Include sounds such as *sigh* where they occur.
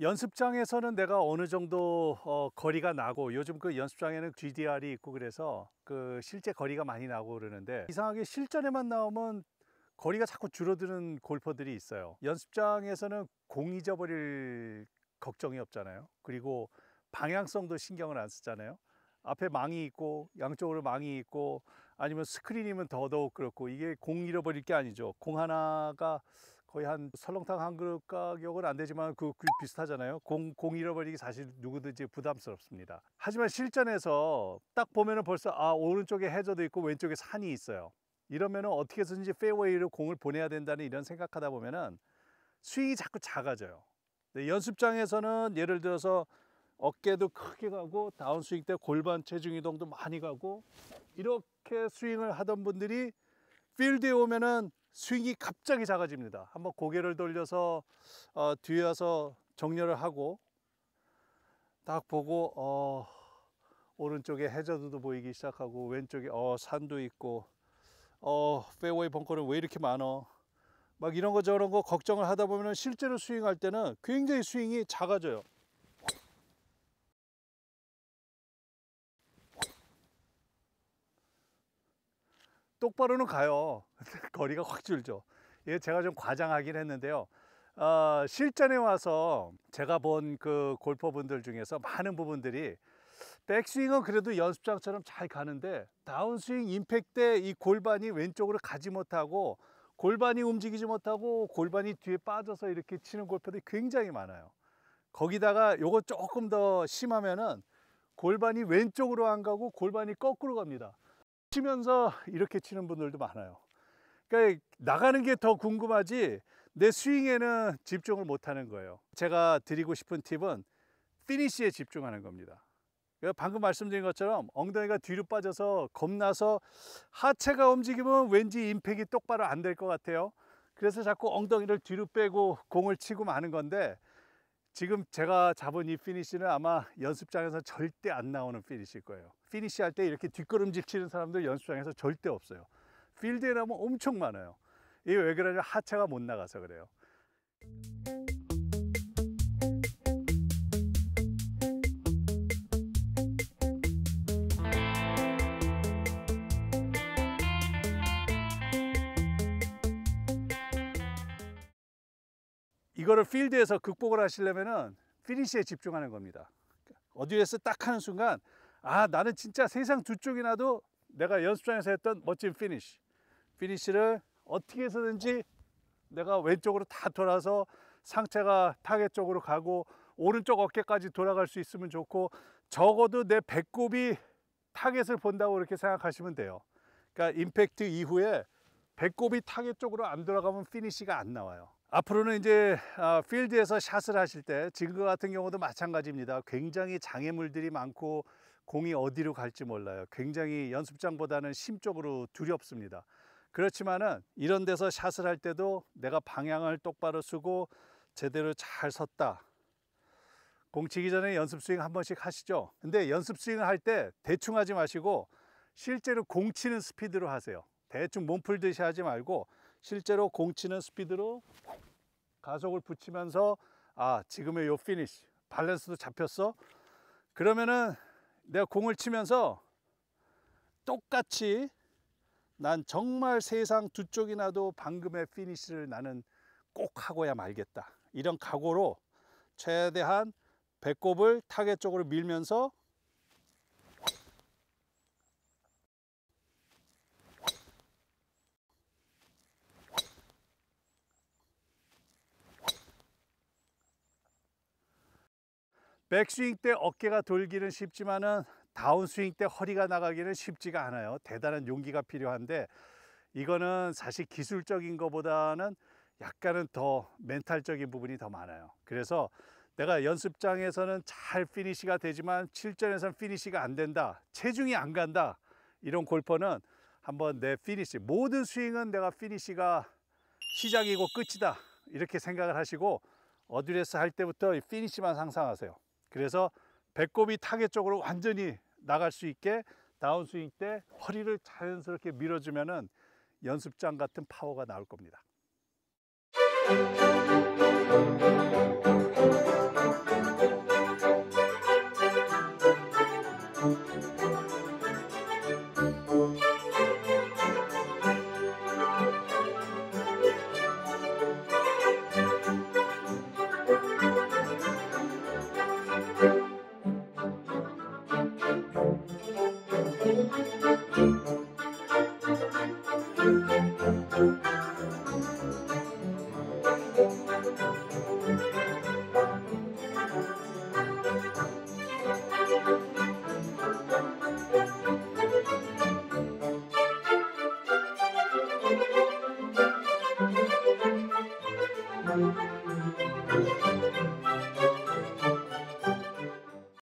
연습장에서는 내가 어느 정도 어, 거리가 나고 요즘 그 연습장에는 GDR이 있고 그래서 그 실제 거리가 많이 나고 그러는데 이상하게 실전에만 나오면 거리가 자꾸 줄어드는 골퍼들이 있어요 연습장에서는 공 잊어버릴 걱정이 없잖아요 그리고 방향성도 신경을 안 쓰잖아요 앞에 망이 있고 양쪽으로 망이 있고 아니면 스크린이면 더더욱 그렇고 이게 공 잃어버릴 게 아니죠 공 하나가 거의 한 설렁탕 한 그릇 가격은 안 되지만 그, 비슷하잖아요 공, 공 잃어버리기 사실 누구든지 부담스럽습니다 하지만 실전에서 딱 보면은 벌써 아 오른쪽에 해저도 있고 왼쪽에 산이 있어요 이러면은 어떻게 해서든지 페어웨이로 공을 보내야 된다는 이런 생각하다 보면은 스윙이 자꾸 작아져요 연습장에서는 예를 들어서 어깨도 크게 가고 다운스윙 때 골반 체중 이동도 많이 가고 이렇게 스윙을 하던 분들이 필드에 오면은 스윙이 갑자기 작아집니다 한번 고개를 돌려서 어, 뒤에 와서 정렬을 하고 딱 보고 어, 오른쪽에 해저드도 보이기 시작하고 왼쪽에 어, 산도 있고 어, 페어웨이 벙커는 왜 이렇게 많아막 이런 거 저런 거 걱정을 하다 보면 실제로 스윙할 때는 굉장히 스윙이 작아져요 똑바로는 가요 *laughs* 거리가 확 줄죠 예, 제가 좀 과장하긴 했는데요 어, 실전에 와서 제가 본 그 골퍼분들 중에서 많은 부분들이 백스윙은 그래도 연습장처럼 잘 가는데 다운스윙 임팩트 때이 골반이 왼쪽으로 가지 못하고 골반이 움직이지 못하고 골반이 뒤에 빠져서 이렇게 치는 골퍼들이 굉장히 많아요 거기다가 요거 조금 더 심하면은 골반이 왼쪽으로 안 가고 골반이 거꾸로 갑니다 치면서 이렇게 치는 분들도 많아요 그러니까 나가는 게 더 궁금하지 내 스윙에는 집중을 못하는 거예요 제가 드리고 싶은 팁은 피니시에 집중하는 겁니다 그러니까 방금 말씀드린 것처럼 엉덩이가 뒤로 빠져서 겁나서 하체가 움직이면 왠지 임팩이 똑바로 안 될 것 같아요 그래서 자꾸 엉덩이를 뒤로 빼고 공을 치고 마는 건데 지금 제가 잡은 이 피니쉬는 아마 연습장에서 절대 안 나오는 피니쉬일 거예요 피니쉬 할때 이렇게 뒷걸음질 치는 사람들 연습장에서 절대 없어요 필드에 나면 엄청 많아요 이게 왜 그러냐면 하체가 못 나가서 그래요 이거를 필드에서 극복을 하시려면은 피니시에 집중하는 겁니다. 어디에서 딱 하는 순간 아 나는 진짜 세상 두 쪽이나도 내가 연습장에서 했던 멋진 피니시 피니시를 어떻게 해서든지 내가 왼쪽으로 다 돌아서 상체가 타겟 쪽으로 가고 오른쪽 어깨까지 돌아갈 수 있으면 좋고 적어도 내 배꼽이 타겟을 본다고 이렇게 생각하시면 돼요 그러니까 임팩트 이후에 배꼽이 타겟 쪽으로 안 들어가면 피니시가 안 나와요 앞으로는 이제 아, 필드에서 샷을 하실 때 지금 같은 경우도 마찬가지입니다 굉장히 장애물들이 많고 공이 어디로 갈지 몰라요 굉장히 연습장보다는 심적으로 두렵습니다 그렇지만은 이런 데서 샷을 할 때도 내가 방향을 똑바로 쓰고 제대로 잘 섰다 공 치기 전에 연습 스윙 한 번씩 하시죠 근데 연습 스윙을 할 때 대충 하지 마시고 실제로 공 치는 스피드로 하세요 대충 몸 풀듯이 하지 말고 실제로 공치는 스피드로 가속을 붙이면서 아 지금의 요 피니쉬 밸런스도 잡혔어 그러면은 내가 공을 치면서 똑같이 난 정말 세상 두 쪽이나도 방금의 피니쉬를 나는 꼭 하고야 말겠다 이런 각오로 최대한 배꼽을 타겟 쪽으로 밀면서 백스윙 때 어깨가 돌기는 쉽지만은 다운스윙 때 허리가 나가기는 쉽지가 않아요 대단한 용기가 필요한데 이거는 사실 기술적인 것보다는 약간은 더 멘탈적인 부분이 더 많아요 그래서 내가 연습장에서는 잘 피니시가 되지만 실전에서는 피니시가 안 된다 체중이 안 간다 이런 골퍼는 한번 내 피니시 모든 스윙은 내가 피니시가 시작이고 끝이다 이렇게 생각을 하시고 어드레스 할 때부터 피니시만 상상하세요 그래서 배꼽이 타겟 쪽으로 완전히 나갈 수 있게 다운스윙 때 허리를 자연스럽게 밀어주면은 연습장 같은 파워가 나올 겁니다.